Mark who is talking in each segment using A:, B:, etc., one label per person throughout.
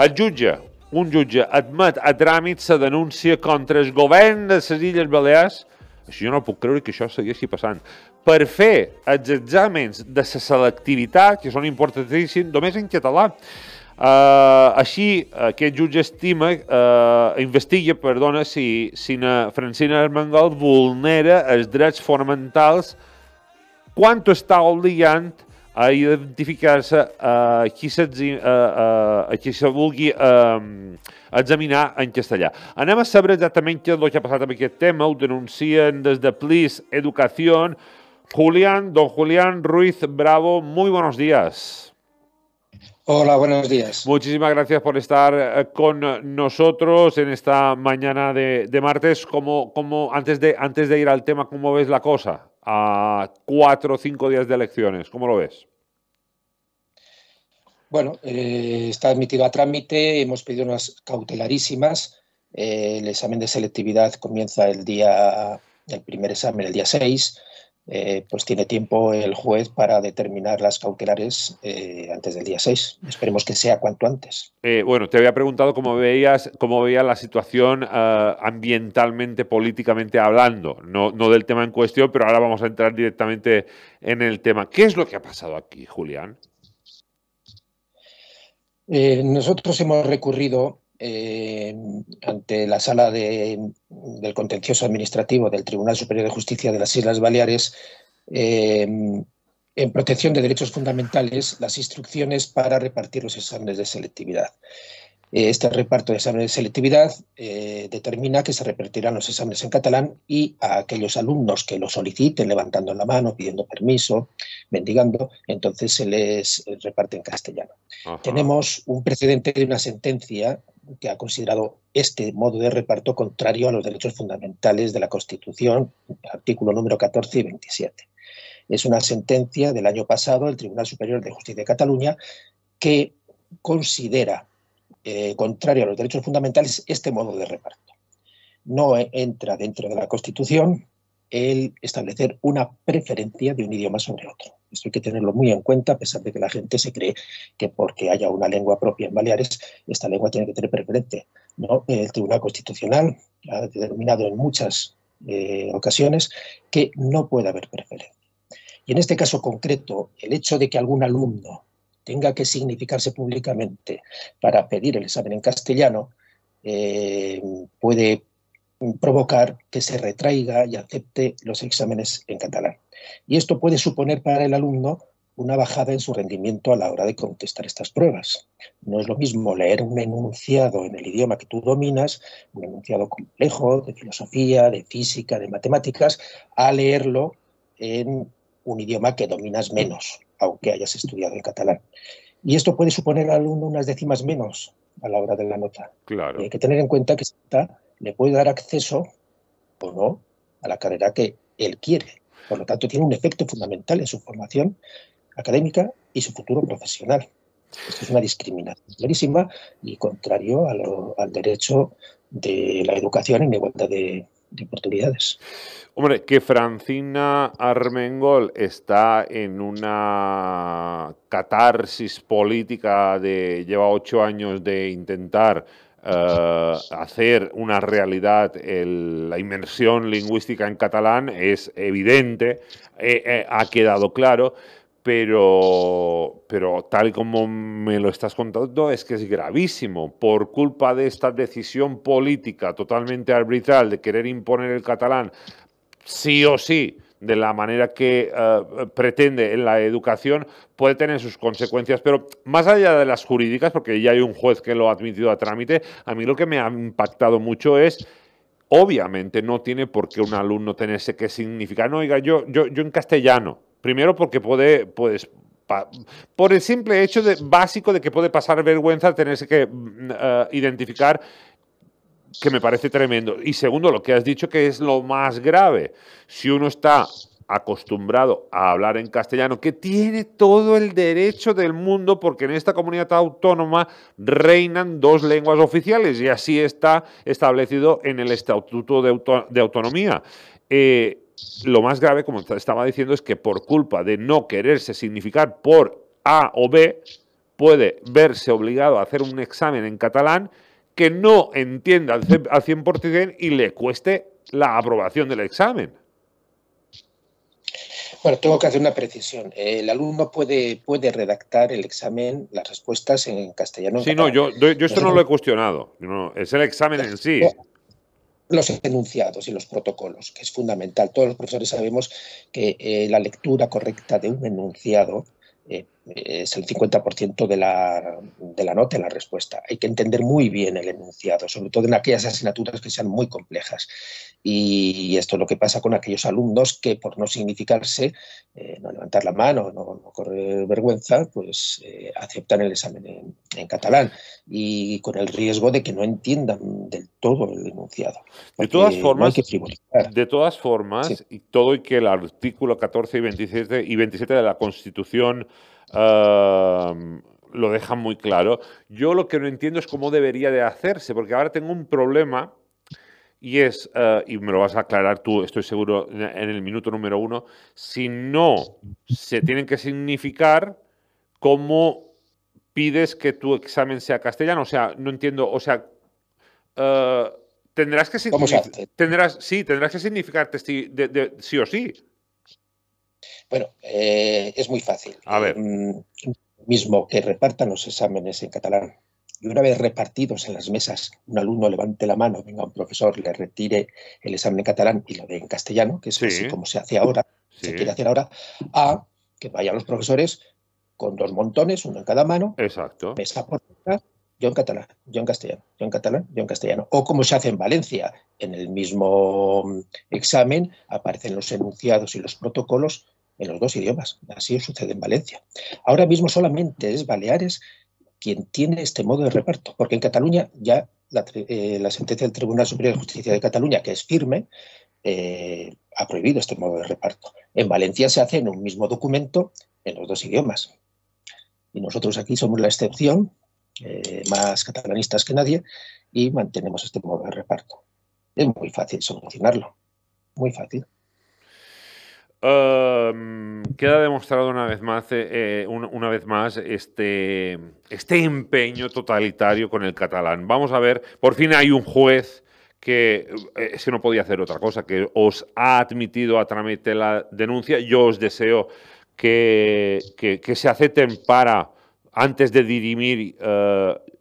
A: El jutge, un jutge, admet a tràmit la denúncia contra el govern de les Illes Balears això jo no puc creure que això segueixi passant. Per fer els exàmens de la selectivitat, que són importantíssims, només en català, Uh, així, aquest jutge estima, uh, investiga, perdona, si, si na Francina Armengol vulnera els drets fonamentals quan està obligant a identificar-se a, eh, qui a, a, eh, eh, a qui se vulgui a, a examinar en castellà. Anem a saber exactament què és el que ha passat amb aquest tema. Ho denuncien des de Plis Educación. Julián, don Julián Ruiz Bravo, muy buenos días. Hola, buenos días. Muchísimas gracias por estar eh, con nosotros en esta mañana de, martes. Como, como antes, de, antes de ir al tema, ¿cómo ves la cosa? A cuatro o cinco días de elecciones, ¿cómo lo ves?
B: Bueno, eh, está admitido a trámite, hemos pedido unas cautelarísimas. Eh, el examen de selectividad comienza el día, el primer examen, el día 6. Eh, pues tiene tiempo el juez para determinar las cautelares eh, antes del día 6. Esperemos que sea cuanto antes.
A: Eh, bueno, te había preguntado cómo veías cómo veía la situación ambientalmente, políticamente hablando, no, no del tema en cuestión, pero ahora vamos a entrar directamente en el tema. ¿Qué es lo que ha pasado aquí, Julián?
B: nosotros hemos recurrido eh, ante la sala del contencioso administrativo del Tribunal Superior de Justicia de las Islas Baleares eh, en protección de derechos fundamentales las instrucciones para repartir los exámenes de selectividad. Eh, este reparto de exámenes de selectividad eh, determina que se repartirán los exámenes en catalán y a aquellos alumnos que lo soliciten, levantando la mano, pidiendo permiso, mendigando, entonces se les eh, reparte en castellano. Tenemos un precedente de una sentencia que ha considerado este modo de reparto contrario a los derechos fundamentales de la Constitución, artículo número 14 y 27. Es una sentencia del año pasado del Tribunal Superior de Justicia de Cataluña que considera eh, contrario a los derechos fundamentales este modo de reparto. No e- entra dentro de la Constitución el establecer una preferencia de un idioma sobre otro. Esto hay que tenerlo muy en cuenta, a pesar de que la gente se cree que porque haya una lengua propia en Baleares, esta lengua tiene que tener preferencia. ¿no? El Tribunal Constitucional ha determinado en muchas eh, ocasiones que no puede haber preferencia. Y en este caso concreto, el hecho de que algún alumno tenga que significarse públicamente para pedir el examen en castellano, eh, puede provocar que se retraiga y acepte los exámenes en catalán. Y esto puede suponer para el alumno una bajada en su rendimiento a la hora de contestar estas pruebas. No es lo mismo leer un enunciado en el idioma que tú dominas, un enunciado complejo de filosofía, de física, de matemáticas, a leerlo en un idioma que dominas menos aunque hayas estudiado el catalán. Y esto puede suponer al alumno unas décimas menos a la hora de la nota. Claro. hay que tener en cuenta que esta le puede dar acceso o no a la carrera que él quiere. Por lo tanto, tiene un efecto fundamental en su formación académica y su futuro profesional. Esto es una discriminación clarísima y contrario al derecho de la educación en igualdad de,
A: Hombre, que Francina Armengol está en una catarsis política de lleva ocho años de intentar eh, hacer una realidad la inmersión lingüística en catalán es evidente, eh, eh, ha quedado claro pero, pero tal como me lo estás contando, es que es gravísimo. Por culpa de esta decisión política totalmente arbitral de querer imponer el catalán, sí o sí, de la manera que eh, pretende en la educación, puede tener sus consecuencias. Pero más allá de las jurídicas, porque ya hay un juez que lo ha admitido a trámite, a mí lo que me ha impactado mucho es obviamente no tiene por qué un alumno tenerse que significar, no, oiga, yo, yo, yo en castellano. Primero porque puede, pues, por el simple hecho básico de que puede pasar vergüenza tenerse que mm, eh, identificar que me parece tremendo. Y segundo, lo que has dicho que es lo más grave. Si uno está acostumbrado a hablar en castellano, que tiene todo el derecho del mundo, porque en esta comunidad autónoma reinan dos lenguas oficiales y así está establecido en el Estatuto de, Autonomía. Eh, lo más grave, como estaba diciendo, es que por culpa de no quererse significar por A o B, puede verse obligado a hacer un examen en catalán que no entienda al 100% y le cueste la aprobación del examen.
B: Bueno, tengo que hacer una precisión. El alumno puede, puede redactar el examen, las respuestas en castellano. Sí, no,
A: yo, esto no lo he cuestionado. No, es el examen en sí los enunciados
B: y los protocolos, que es fundamental. Todos los profesores sabemos que eh, la lectura correcta de un enunciado eh, es el 50% de la, de la nota en la respuesta. Hay que entender muy bien el enunciado, sobre todo en aquellas asignaturas que sean muy complejas. Y esto es lo que pasa con aquellos alumnos que por no significarse, eh, no levantar la mano, no, correr vergüenza, pues eh, aceptan el examen en, catalán y con el riesgo de que no entiendan del todo el enunciado.
A: De todas formas, de todas formas y todo y que el artículo 14 y 27, y 27 de la Constitución lo deja muy claro. Yo lo que no entiendo es cómo debería de hacerse, porque ahora tengo un problema y es, eh, y me lo vas a aclarar tú, estoy seguro, en el minuto número uno, si no se tienen que significar, ¿cómo pides que tu examen sea castellano? O sea, no entiendo, o sea, eh, tendrás que significar, tendrás, sí, tendrás que significarte sí o sí.
B: Bueno, eh, es muy fácil. A ver. Mm, mismo que repartan los exámenes en catalán. Y una vez repartidos en las mesas, un alumno levante la mano, venga un profesor, le retire el examen en catalán y lo dé en castellano, que es así como se hace ahora, se quiere hacer ahora, a que vayan los profesores con dos montones, uno en cada mano, Exacto. mesa por mesa, yo en catalán, yo en castellano, yo en catalán, yo en castellano. O como se hace en Valencia, en el mismo mm, examen aparecen los enunciados y los protocolos en los dos idiomas. Así sucede en Valencia. Ahora mismo solamente es Baleares quien tiene este modo de reparto, porque en Cataluña ya la, eh, sentencia del Tribunal Superior de Justicia de Cataluña, que es firme, eh, ha prohibido este modo de reparto. En Valencia se hace en un mismo documento en los dos idiomas. Y nosotros aquí somos la excepción, eh, más catalanistas que nadie, y mantenemos este modo de reparto. Es muy fácil solucionarlo, muy fácil.
A: Em, queda demostrado una vez más, eh, eh, este, este, empeño totalitario con el catalán. Vamos a ver, por fin hay un juez que eh, se no podía hacer otra cosa, que os ha admitido a trámite la denuncia. Yo os deseo que, se acepten para, antes de dirimir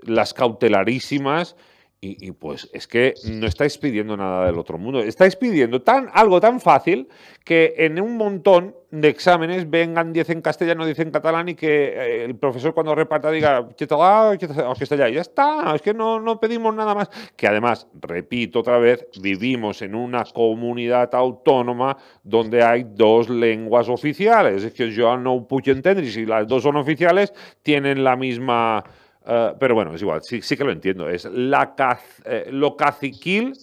A: las cautelarísimas y, pues es que no estáis pidiendo nada del otro mundo. Estáis pidiendo tan, algo tan fácil que en un montón de exámenes vengan 10 en castellano, 10 en catalán y que eh, el profesor cuando reparta diga, ah, que está ya, ya está, es que no, no pedimos nada más. Que además, repito otra vez, vivimos en una comunidad autónoma donde hay dos lenguas oficiales. Es que yo no puedo entender si las dos son oficiales, tienen la misma Ah, pero bueno, es igual, sí, sí que lo entiendo. Es eh, lo caciquil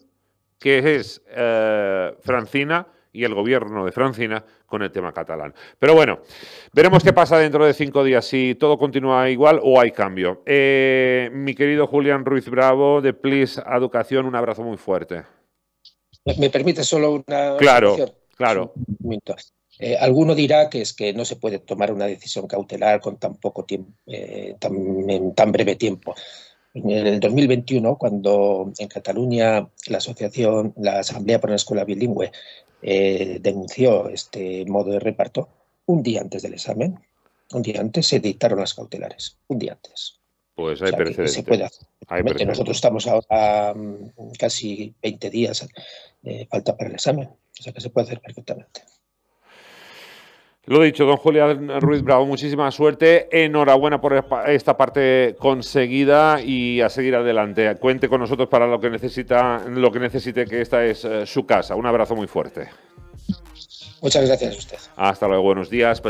A: que es eh, Francina y el gobierno de Francina con el tema catalán. Pero bueno, veremos qué pasa dentro de cinco días, si todo continúa igual o hay cambio. Eh, mi querido Julián Ruiz Bravo, de Please Educación, un abrazo muy fuerte.
B: ¿Me permite solo una... Claro, claro. Eh, alguno
A: dirá que es que no se puede
B: tomar una decisión cautelar con tan poco tiempo, eh, tan, en tan breve tiempo. En el 2021, cuando en Cataluña la asociación, la Asamblea por la Escuela Bilingüe eh, denunció este modo de reparto, un día antes del examen, un día antes se dictaron las cautelares, un día antes.
A: Pues hay precedentes. Nosotros
B: estamos ahora mm, casi 20 días, falta para el examen, o sea que se puede hacer perfectamente.
A: Lo dicho, don Julián Ruiz Bravo, muchísima suerte, enhorabuena por esta parte conseguida y a seguir adelante. Cuente con nosotros para lo que necesita, lo que necesite, que esta es eh, su casa. Un abrazo muy fuerte.
B: Muchas gracias a usted.
A: Hasta luego, buenos días.